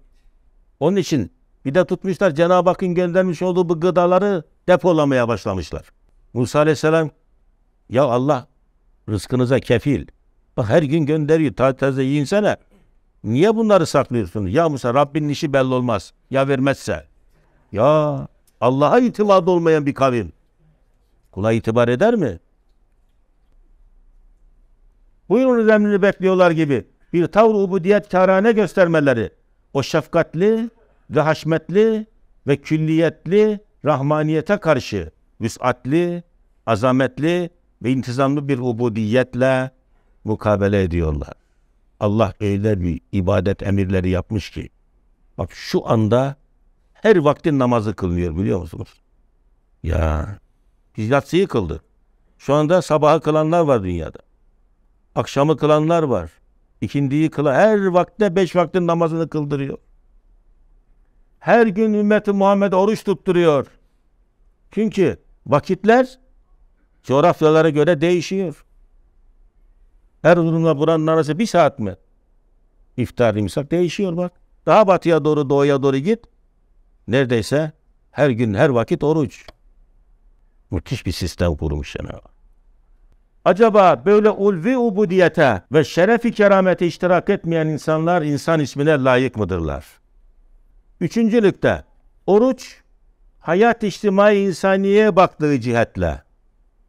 Onun için bir de tutmuşlar Cenab-ı Hakk'ın göndermiş olduğu bu gıdaları depolamaya başlamışlar. Musa Aleyhisselam ya Allah rızkınıza kefil. Bak her gün gönderiyor. Taze yiyinsene. Niye bunları saklıyorsunuz? Ya Musa Rabbinin işi belli olmaz. Ya vermezse. Ya Allah'a itimadı olmayan bir kavim. Kula itibar eder mi? Buyurun emrini bekliyorlar gibi bir tavr ubudiyet karane göstermeleri o şefkatli ve haşmetli ve külliyetli rahmaniyete karşı vüsatli, azametli ve intizamlı bir ubudiyetle mukabele ediyorlar. Allah öyle bir ibadet emirleri yapmış ki bak şu anda her vaktin namazı kılınıyor biliyor musunuz? Ya biz yatsıyı kıldık. Şu anda sabahı kılanlar var dünyada. Akşamı kılanlar var. İkindiyi kıla her vakte beş vaktin namazını kıldırıyor. Her gün ümmeti Muhammed oruç tutturuyor. Çünkü vakitler coğrafyalara göre değişiyor. Her durumda buranın arası bir saat mi? İftar imsak değişiyor bak. Daha batıya doğru doğuya doğru git. Neredeyse her gün her vakit oruç. Müthiş bir sistem kurmuş Cenab-ı Acaba böyle ulvi ubudiyete ve şerefi keramete iştirak etmeyen insanlar insan ismine layık mıdırlar? Üçüncülükte oruç hayat içtimai insaniye baktığı cihetle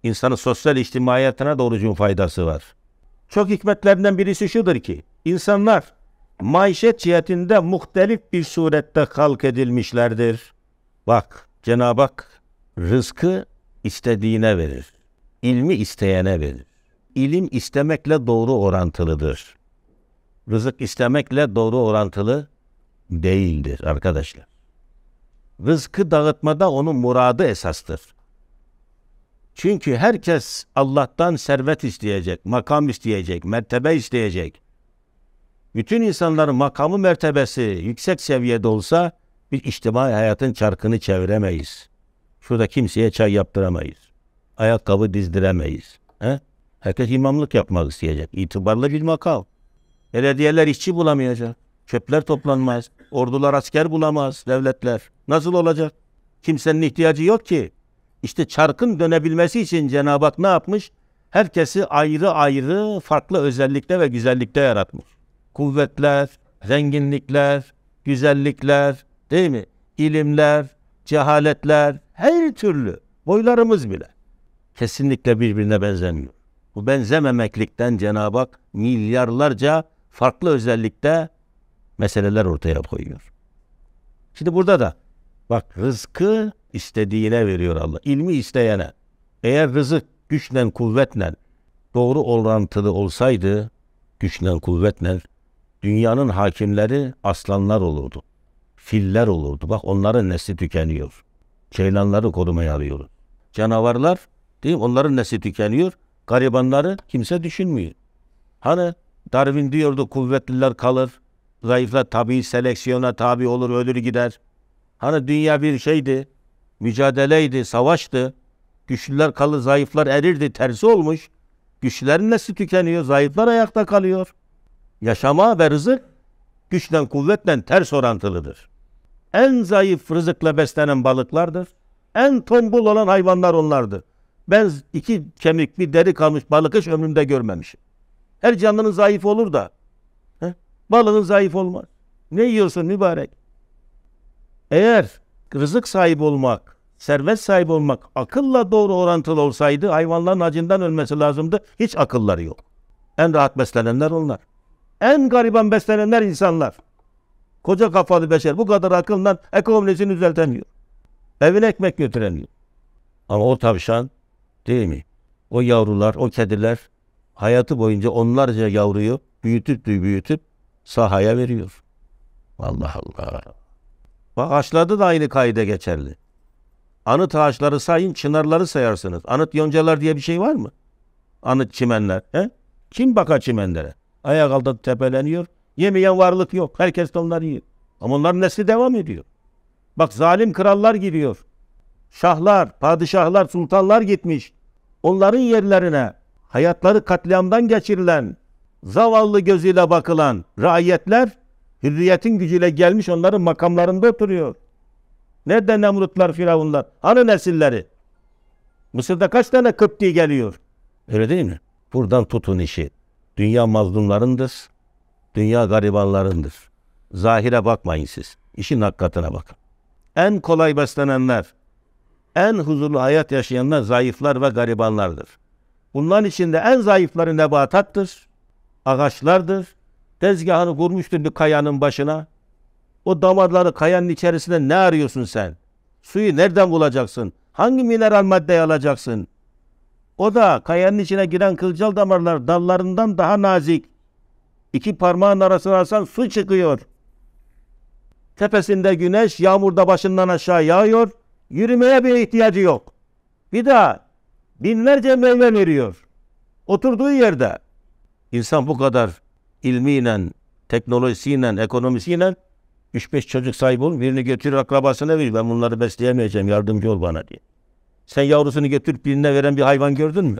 insanın sosyal içtimaiyatına da orucun faydası var. Çok hikmetlerinden birisi şudur ki insanlar maişet cihetinde muhtelif bir surette halk edilmişlerdir. Bak Cenab-ı Hak rızkı istediğine verir ilmi isteyene verir. İlim istemekle doğru orantılıdır. Rızık istemekle doğru orantılı değildir arkadaşlar. Rızkı dağıtmada onun muradı esastır. Çünkü herkes Allah'tan servet isteyecek, makam isteyecek, mertebe isteyecek. Bütün insanların makamı mertebesi yüksek seviyede olsa bir içtimai hayatın çarkını çeviremeyiz. Şurada kimseye çay yaptıramayız ayakkabı dizdiremeyiz. He? Herkes imamlık yapmak isteyecek. İtibarlı bir makam. Belediyeler işçi bulamayacak. Çöpler toplanmaz. Ordular asker bulamaz. Devletler. Nasıl olacak? Kimsenin ihtiyacı yok ki. İşte çarkın dönebilmesi için Cenab-ı Hak ne yapmış? Herkesi ayrı ayrı farklı özellikte ve güzellikte yaratmış. Kuvvetler, zenginlikler, güzellikler, değil mi? İlimler, cehaletler, her türlü boylarımız bile kesinlikle birbirine benzemiyor. Bu benzememeklikten Cenab-ı Hak milyarlarca farklı özellikte meseleler ortaya koyuyor. Şimdi burada da bak rızkı istediğine veriyor Allah. İlmi isteyene. Eğer rızık güçle kuvvetle doğru orantılı olsaydı güçle kuvvetle dünyanın hakimleri aslanlar olurdu. Filler olurdu. Bak onların nesli tükeniyor. Ceylanları korumaya alıyoruz. Canavarlar Değil mi? Onların nesi tükeniyor. Garibanları kimse düşünmüyor. Hani Darwin diyordu kuvvetliler kalır, zayıflar tabi seleksiyona tabi olur, ölür gider. Hani dünya bir şeydi, mücadeleydi, savaştı. Güçlüler kalır, zayıflar erirdi, tersi olmuş. Güçlülerin nesi tükeniyor, zayıflar ayakta kalıyor. Yaşama ve rızık güçle kuvvetle ters orantılıdır. En zayıf rızıkla beslenen balıklardır. En tombul olan hayvanlar onlardır. Ben iki kemik bir deri kalmış balık hiç ömrümde görmemişim. Her canlının zayıf olur da. He? Balığın zayıf olmaz. Ne yiyorsun mübarek? Eğer rızık sahibi olmak, servet sahibi olmak akılla doğru orantılı olsaydı hayvanların acından ölmesi lazımdı. Hiç akılları yok. En rahat beslenenler onlar. En gariban beslenenler insanlar. Koca kafalı beşer bu kadar akıldan ekonomisini düzeltemiyor. Evine ekmek götüremiyor. Ama o tavşan Değil mi? O yavrular, o kediler hayatı boyunca onlarca yavruyu büyütüp büyütüp sahaya veriyor. Allah Allah. Bak ağaçlarda da aynı kaide geçerli. Anıt ağaçları sayın, çınarları sayarsınız. Anıt yoncalar diye bir şey var mı? Anıt çimenler. He? Kim bakar çimenlere? Ayak altında tepeleniyor. Yemeyen varlık yok. Herkes de onları yiyor. Ama onların nesli devam ediyor. Bak zalim krallar giriyor şahlar, padişahlar, sultanlar gitmiş. Onların yerlerine hayatları katliamdan geçirilen, zavallı gözüyle bakılan raiyetler hürriyetin gücüyle gelmiş onların makamlarında oturuyor. Nerede Nemrutlar, Firavunlar? Hani nesilleri? Mısır'da kaç tane Kıpti geliyor? Öyle değil mi? Buradan tutun işi. Dünya mazlumlarındır. Dünya garibanlarındır. Zahire bakmayın siz. İşin hakikatine bakın. En kolay beslenenler, en huzurlu hayat yaşayanlar zayıflar ve garibanlardır. Bunların içinde en zayıfları nebatattır, ağaçlardır. Tezgahını kurmuştur bir kayanın başına. O damarları kayanın içerisinde ne arıyorsun sen? Suyu nereden bulacaksın? Hangi mineral maddeyi alacaksın? O da kayanın içine giren kılcal damarlar dallarından daha nazik. İki parmağın arasına alsan su çıkıyor. Tepesinde güneş yağmurda başından aşağı yağıyor. Yürümeye bile ihtiyacı yok. Bir daha binlerce meyve veriyor. Oturduğu yerde. İnsan bu kadar ilmiyle, teknolojisiyle, ekonomisiyle 3-5 çocuk sahibi olun. Birini götürür akrabasına verir. Ben bunları besleyemeyeceğim. Yardımcı ol bana diye. Sen yavrusunu götürüp birine veren bir hayvan gördün mü?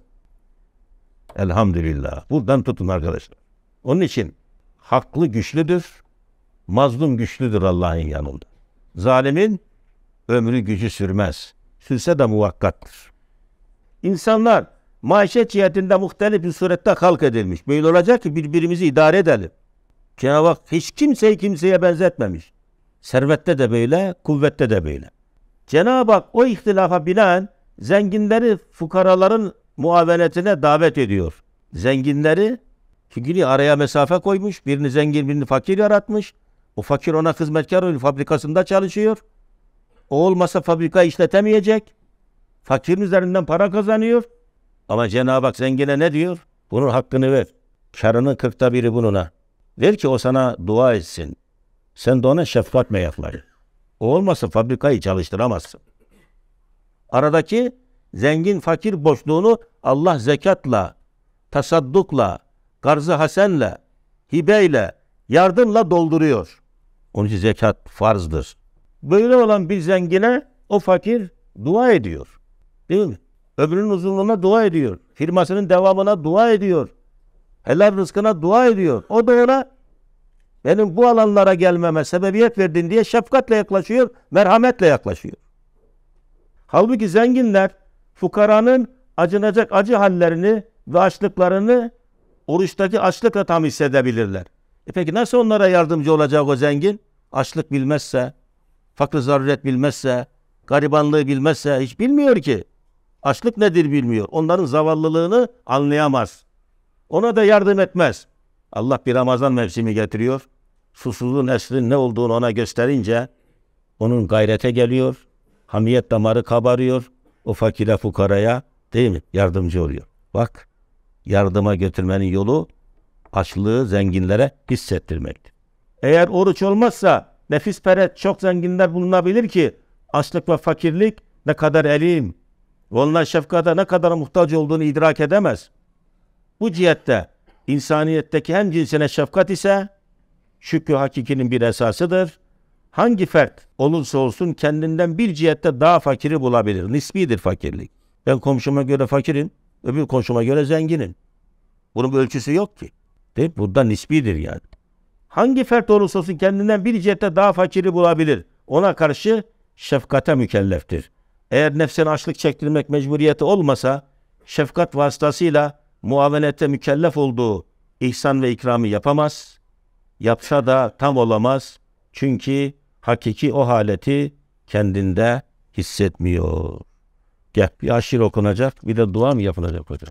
Elhamdülillah. Buradan tutun arkadaşlar. Onun için haklı güçlüdür. Mazlum güçlüdür Allah'ın yanında. Zalimin ömrü gücü sürmez. Sürse de muvakkattır. İnsanlar maaşet cihetinde muhtelif bir surette halk edilmiş. Böyle olacak ki birbirimizi idare edelim. Cenab-ı Hak hiç kimseyi kimseye benzetmemiş. Servette de böyle, kuvvette de böyle. Cenab-ı Hak o ihtilafa binaen zenginleri fukaraların muavenetine davet ediyor. Zenginleri çünkü araya mesafe koymuş. Birini zengin birini fakir yaratmış. O fakir ona hizmetkar oluyor. Fabrikasında çalışıyor. O olmasa fabrika işletemeyecek. Fakirin üzerinden para kazanıyor. Ama Cenab-ı Hak zengine ne diyor? Bunun hakkını ver. Karının kırkta biri bununa. Ver ki o sana dua etsin. Sen de ona şefkat meyaklaş. O olmasa fabrikayı çalıştıramazsın. Aradaki zengin fakir boşluğunu Allah zekatla, tasaddukla, garzı hasenle, hibeyle, yardımla dolduruyor. Onun için zekat farzdır. Böyle olan bir zengine o fakir dua ediyor. Değil mi? Ömrünün uzunluğuna dua ediyor. Firmasının devamına dua ediyor. Helal rızkına dua ediyor. O da ona benim bu alanlara gelmeme sebebiyet verdin diye şefkatle yaklaşıyor, merhametle yaklaşıyor. Halbuki zenginler fukaranın acınacak acı hallerini ve açlıklarını oruçtaki açlıkla tam hissedebilirler. E peki nasıl onlara yardımcı olacak o zengin? Açlık bilmezse, Fakr zaruret bilmezse, garibanlığı bilmezse hiç bilmiyor ki. Açlık nedir bilmiyor. Onların zavallılığını anlayamaz. Ona da yardım etmez. Allah bir Ramazan mevsimi getiriyor. Susuzluğun esrin ne olduğunu ona gösterince onun gayrete geliyor. Hamiyet damarı kabarıyor. O fakire fukaraya değil mi? Yardımcı oluyor. Bak yardıma götürmenin yolu açlığı zenginlere hissettirmektir. Eğer oruç olmazsa Nefis peret çok zenginler bulunabilir ki açlık ve fakirlik ne kadar elim ve onlar şefkate ne kadar muhtaç olduğunu idrak edemez. Bu cihette insaniyetteki hem cinsine şefkat ise şükür hakikinin bir esasıdır. Hangi fert olursa olsun kendinden bir cihette daha fakiri bulabilir. Nisbidir fakirlik. Ben komşuma göre fakirim, öbür komşuma göre zenginim. Bunun bir ölçüsü yok ki. Değil? Burada nisbidir yani hangi fert olursa olsun kendinden bir cihette daha fakiri bulabilir. Ona karşı şefkate mükelleftir. Eğer nefsine açlık çektirmek mecburiyeti olmasa, şefkat vasıtasıyla muavenette mükellef olduğu ihsan ve ikramı yapamaz. Yapsa da tam olamaz. Çünkü hakiki o haleti kendinde hissetmiyor. Gel bir aşir okunacak bir de dua mı yapılacak hocam?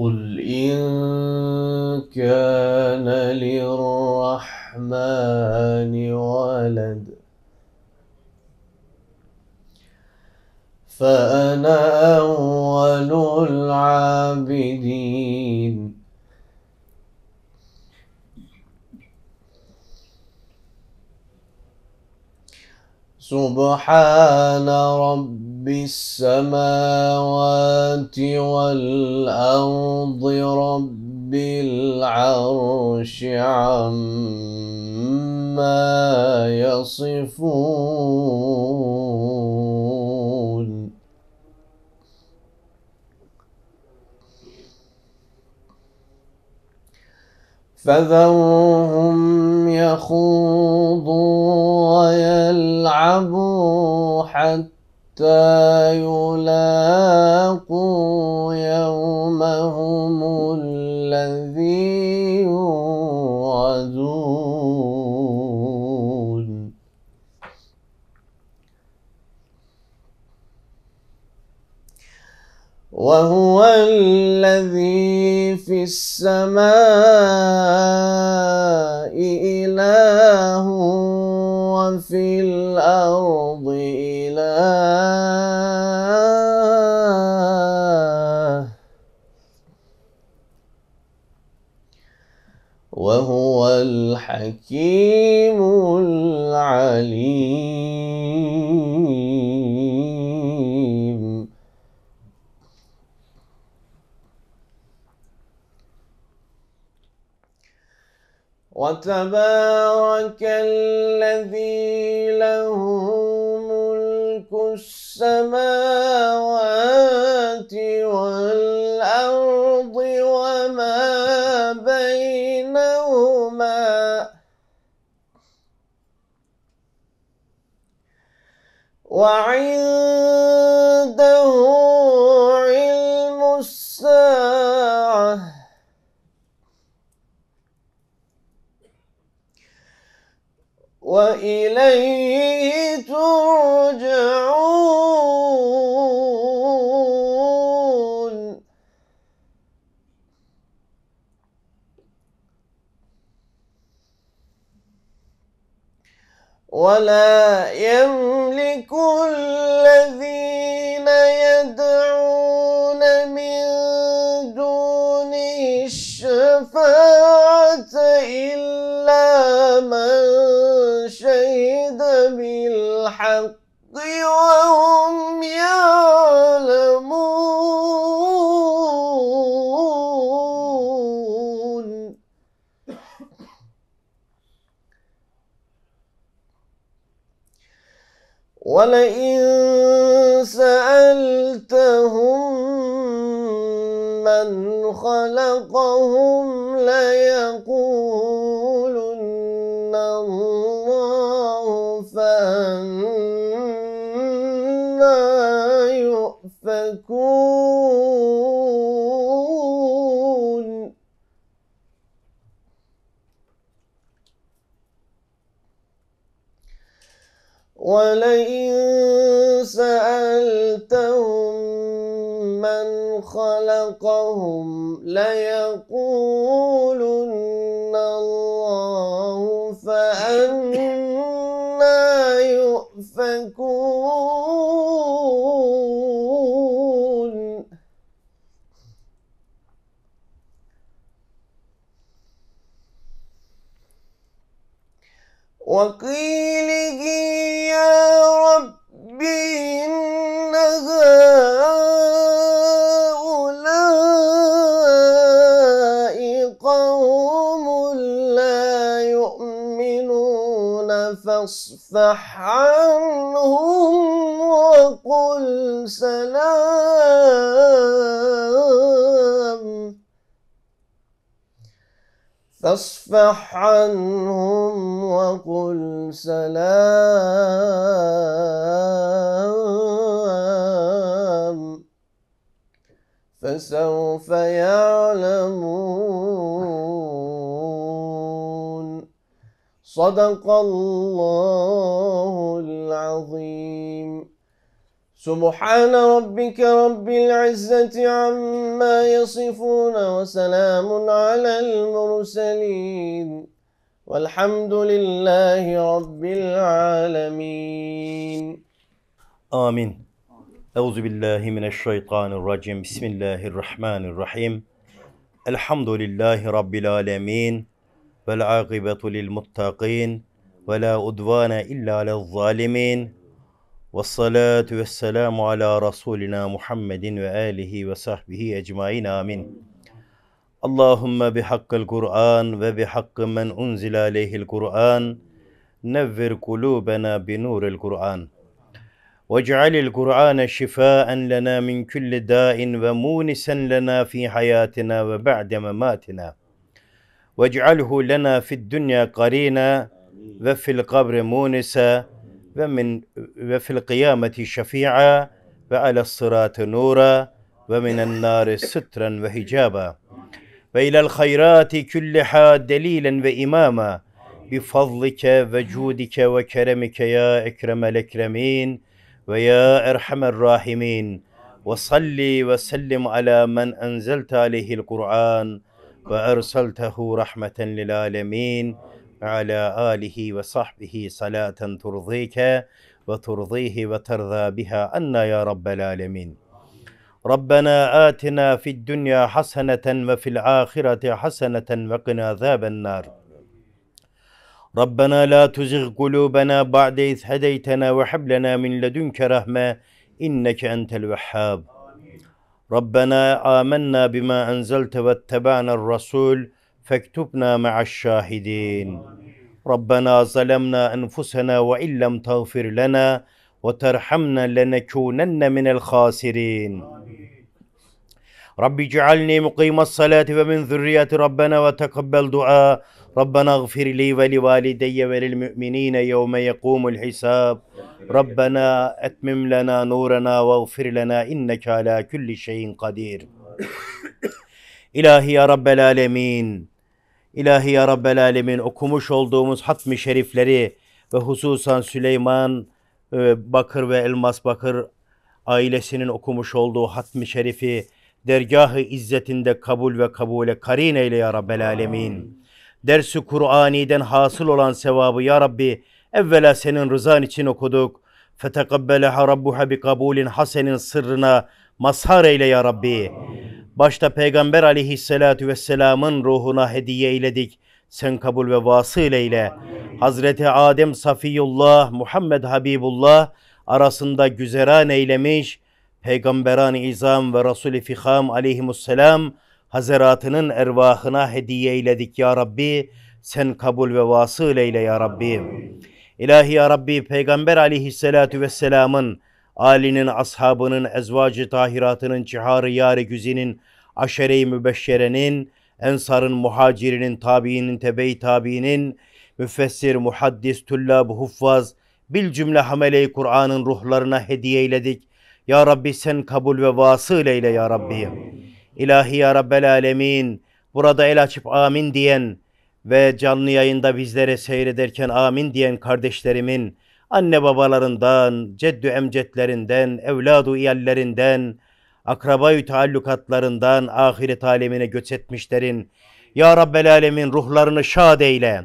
قل إن كان للرحمن ولد فأنا أول العابدين سبحان رب السماوات والأرض رب العرش عما يصفون فذرهم يخوضوا ويلعبوا حتى يلاقوا يومهم الذي يوعدون وهو الذي في السماء إله وفي الأرض إله وهو الحكيم العليم وتبارك الذي له ملك السماوات والأرض وما بينهما وعنده وإليه ترجعون ولا يملك الذين يدعون من دونه الشفاعة عنهم وقل سلام فاصفح عنهم وقل سلام فسوف يعلمون صدق الله العظيم سبحان ربك رب العزة عما يصفون وسلام على المرسلين والحمد لله رب العالمين آمين أعوذ بالله من الشيطان الرجيم بسم الله الرحمن الرحيم الحمد لله رب العالمين والعاقبة للمتقين ولا أدوان إلا على الظالمين والصلاة والسلام على رسولنا محمد وآله وصحبه أجمعين آمين اللهم بحق القرآن وبحق من أنزل عليه القرآن نفر قلوبنا بنور القرآن واجعل القرآن شفاء لنا من كل داء ومونسا لنا في حياتنا وبعد مماتنا واجعله لنا في الدنيا قرينا وفي القبر مونسا ومن وفي القيامة شفيعا وعلى الصراط نورا ومن النار سترا وحجابا وإلى الخيرات كلها دليلا وإماما بفضلك وجودك وكرمك يا إكرم الأكرمين ويا أرحم الراحمين وصلي وسلم على من أنزلت عليه القرآن وأرسلته رحمة للعالمين على آله وصحبه صلاة ترضيك وترضيه وترضى بها عنا يا رب العالمين ربنا آتنا في الدنيا حسنة وفي الآخرة حسنة وقنا عذاب النار ربنا لا تزغ قلوبنا بعد إذ هديتنا وهب لنا من لدنك رحمة إنك أنت الوهاب ربنا آمنا بما أنزلت واتبعنا الرسول فاكتبنا مع الشاهدين ربنا ظلمنا أنفسنا وإن لم تغفر لنا وترحمنا لنكونن من الخاسرين رب اجعلني مقيم الصلاة ومن ذرية ربنا وتقبل دعاء ربنا اغفر لي ولوالدي وللمؤمنين يوم يقوم الحساب Rabbena etmim lena nurena ve gfir lena inneke ala kulli şeyin kadir. İlahi ya Rabbel Alemin. İlahi ya Rabbel Alemin okumuş olduğumuz hatmi şerifleri ve hususan Süleyman e, Bakır ve Elmas Bakır ailesinin okumuş olduğu hatmi şerifi dergahı izzetinde kabul ve kabule karin eyle ya Rabbel Alemin. Dersi Kur'ani'den hasıl olan sevabı ya Rabbi Evvela senin rızan için okuduk. Fetekabbeleha rabbuha bi kabulin hasenin sırrına mazhar eyle ya Rabbi. Başta Peygamber aleyhissalatu vesselamın ruhuna hediye eyledik. Sen kabul ve vasıl eyle. Hazreti Adem Safiyullah, Muhammed Habibullah arasında güzeran eylemiş. Peygamberan İzam ve Resul-i Fiham aleyhimusselam hazaratının ervahına hediye eyledik ya Rabbi. Sen kabul ve vasıl eyle ya Rabbi. İlahi ya Rabbi Peygamber aleyhissalatu vesselamın, alinin, ashabının, ezvacı tahiratının, ciharı yâri güzinin, aşere-i mübeşşerenin, ensarın, muhacirinin, tabiinin, tebe-i tabiinin, müfessir, muhaddis, tüllab, huffaz, bil cümle hamele-i Kur'an'ın ruhlarına hediye eyledik. Ya Rabbi sen kabul ve vasıl eyle ya Rabbi. İlahi ya Rabbel alemin, burada el açıp amin diyen, ve canlı yayında bizlere seyrederken amin diyen kardeşlerimin, anne babalarından, ceddü emcetlerinden, evladu iyallerinden, akrabayü taallukatlarından ahiret alemine göç etmişlerin, Ya Rabbel Alemin ruhlarını şad eyle.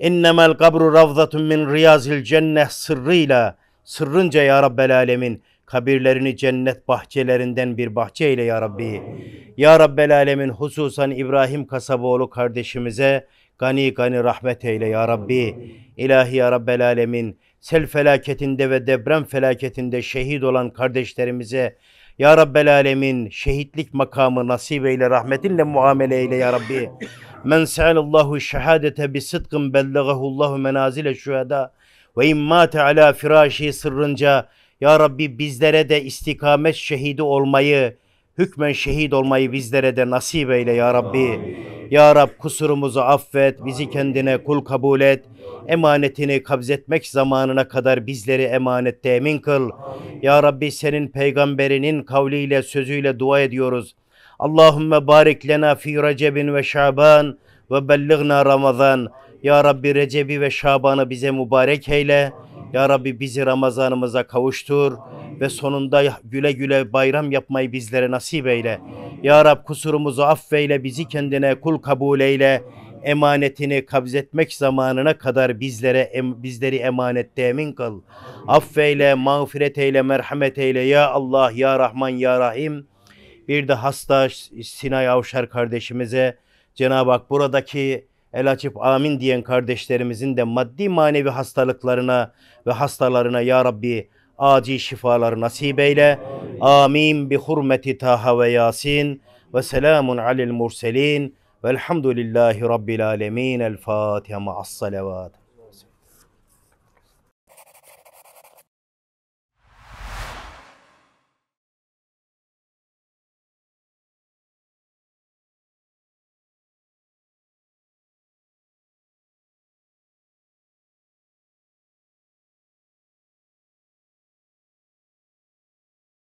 İnnemel kabru ravzatun min riyazil cenneh sırrıyla, sırrınca Ya Rabbel Alemin, kabirlerini cennet bahçelerinden bir bahçe eyle ya Rabbi. Ya Rabbel Alemin hususan İbrahim Kasaboğlu kardeşimize gani gani rahmet eyle ya Rabbi. İlahi ya Rabbel Alemin sel felaketinde ve deprem felaketinde şehit olan kardeşlerimize ya Rabbel Alemin şehitlik makamı nasip eyle, rahmetinle muamele eyle ya Rabbi. Men se'alallahu şehadete bi sıdkın bellegahullahu menazile şüheda ve immâte ala firâşi sırrınca ya Rabbi bizlere de istikamet şehidi olmayı, hükmen şehit olmayı bizlere de nasip eyle ya Rabbi. Ya Rab kusurumuzu affet, bizi kendine kul kabul et. Emanetini kabzetmek zamanına kadar bizleri emanette emin kıl. Ya Rabbi senin peygamberinin kavliyle, sözüyle dua ediyoruz. Allahümme barik lena fi recebin ve şaban ve belligna ramazan. Ya Rabbi Recebi ve Şaban'ı bize mübarek eyle. Ya Rabbi bizi Ramazanımıza kavuştur ve sonunda güle güle bayram yapmayı bizlere nasip eyle. Ya Rab kusurumuzu affeyle, bizi kendine kul kabul eyle. Emanetini kabzetmek zamanına kadar bizlere bizleri emanette emin kıl. Affeyle, mağfiret eyle, merhamet eyle. Ya Allah, Ya Rahman, Ya Rahim. Bir de hasta Sinay Avşar kardeşimize Cenab-ı Hak buradaki el açıp amin diyen kardeşlerimizin de maddi manevi hastalıklarına ve hastalarına ya Rabbi acil şifalar nasip eyle. Amin bi hurmeti Taha ve Yasin ve selamun alel murselin velhamdülillahi rabbil alemin. El Fatiha ma'as salavat.